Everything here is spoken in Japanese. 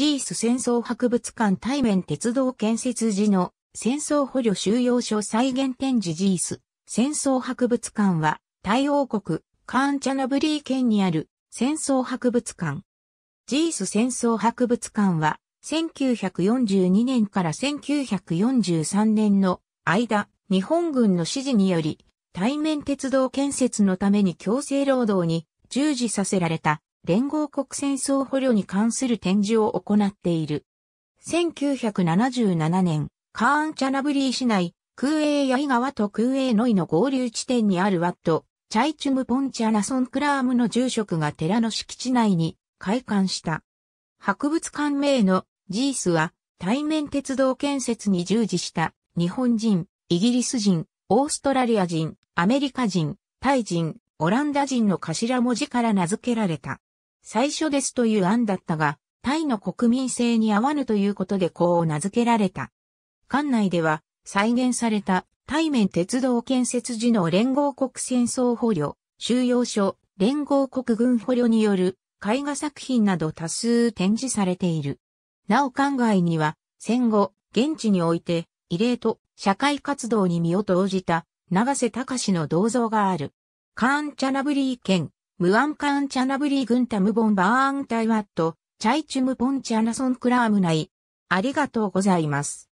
ジース戦争博物館対面鉄道建設時の戦争捕虜収容所再現展示ジース戦争博物館は、太王国、カーンチャナブリー県にある戦争博物館。ジース戦争博物館は、1942年から1943年の間、日本軍の指示により、対面鉄道建設のために強制労働に従事させられた連合国戦争捕虜に関する展示を行っている。1977年、カーンチャナブリー市内、空営八イ川と空営ノイの合流地点にあるワット、チャイチュムポンチャナソンクラームの住職が寺の敷地内に開館した。博物館名のジースは対面鉄道建設に従事した日本人、イギリス人、オーストラリア人、アメリカ人、タイ人、オランダ人の頭文字から名付けられた。最初ですという案だったが、タイの国民性に合わぬということでこう名付けられた。館内では再現された対面鉄道建設時の連合国戦争捕虜、収容所、連合国軍捕虜による絵画作品など多数展示されている。なお館外には戦後、現地において異例と社会活動に身を投じた長瀬隆の銅像がある。カーンチャナブリー県ムアンカーンチャナブリーグンタムボンバーンタイワット、チャイチュムポンチャナソンクラームナイ。ありがとうございます。